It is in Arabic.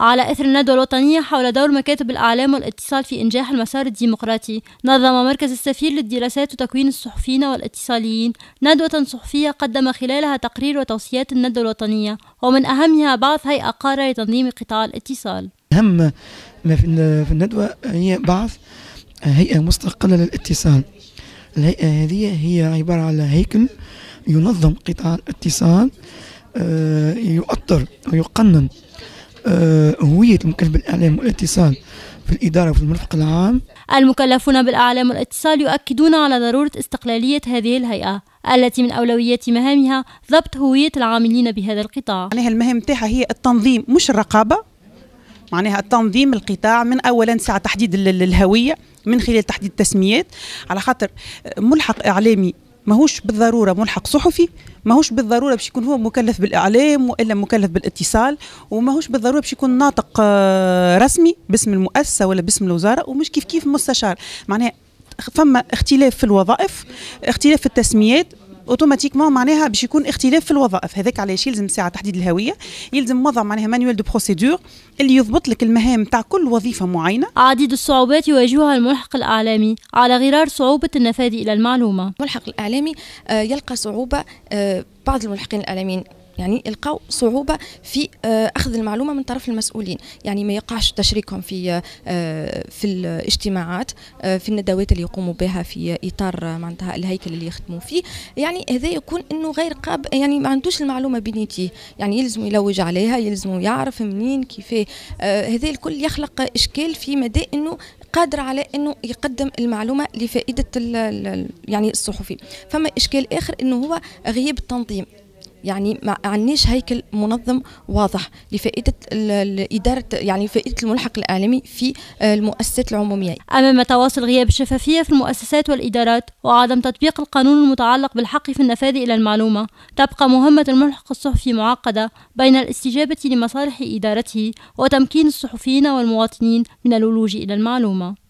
على إثر الندوة الوطنية حول دور مكاتب الإعلام والاتصال في إنجاح المسار الديمقراطي نظم مركز السفير للدراسات وتكوين الصحفيين والاتصاليين ندوة صحفية قدم خلالها تقرير وتوصيات الندوة الوطنية ومن أهمها بعث هيئة قارة لتنظيم قطاع الاتصال أهم ما في الندوة هي بعث هيئة مستقلة للاتصال الهيئة هذه هي عبارة على هيكل ينظم قطاع الاتصال آه، يؤطر ويقنن آه، هوية المكلف بالإعلام والاتصال في الإدارة وفي المرفق العام المكلفون بالإعلام والاتصال يؤكدون على ضرورة استقلالية هذه الهيئة التي من أولويات مهامها ضبط هوية العاملين بهذا القطاع معناها المهام تاعها هي التنظيم مش الرقابة معناها التنظيم القطاع من اولا ساعه تحديد الهويه من خلال تحديد التسميات على خاطر ملحق اعلامي ماهوش بالضروره ملحق صحفي ماهوش بالضروره باش يكون هو مكلف بالاعلام والا مكلف بالاتصال وماهوش بالضروره باش يكون ناطق آه، رسمي باسم المؤسسه ولا باسم الوزاره ومش كيف كيف مستشار معناها فما اختلاف في الوظائف اختلاف في التسميات اوتوماتيكمون معناها باش يكون اختلاف في الوظائف هذاك علاش يلزم ساعه تحديد الهويه يلزم وضع معناها مانيوال دو بروسيدور اللي يضبط لك المهام تاع كل وظيفه معينه عديد الصعوبات يواجهها الملحق الاعلامي على غرار صعوبه النفاذ الى المعلومه الملحق الاعلامي آه، يلقى صعوبه آه، بعض الملحقين الاعلاميين يعني يلقاو صعوبة في آه، أخذ المعلومة من طرف المسؤولين يعني ما يقعش تشريكهم في آه، في الاجتماعات آه، في الندوات اللي يقوموا بها في إطار معناتها الهيكل اللي يخدموا فيه يعني هذا يكون أنه غير قاب يعني ما عندوش المعلومة بنيتي يعني يلزم يلوج عليها يلزم يعرف منين كيفاه هذا الكل يخلق إشكال في مدى أنه قادر على انه يقدم المعلومه لفائده يعني الصحفي فما اشكال اخر انه هو غياب التنظيم يعني ما عندناش هيكل منظم واضح لفائده اداره يعني فائده الملحق الاعلامي في آه، المؤسسات العموميه. امام تواصل غياب الشفافيه في المؤسسات والادارات وعدم تطبيق القانون المتعلق بالحق في النفاذ الى المعلومه، تبقى مهمه الملحق الصحفي معقده بين الاستجابه لمصالح ادارته وتمكين الصحفيين والمواطنين من الولوج الى المعلومه.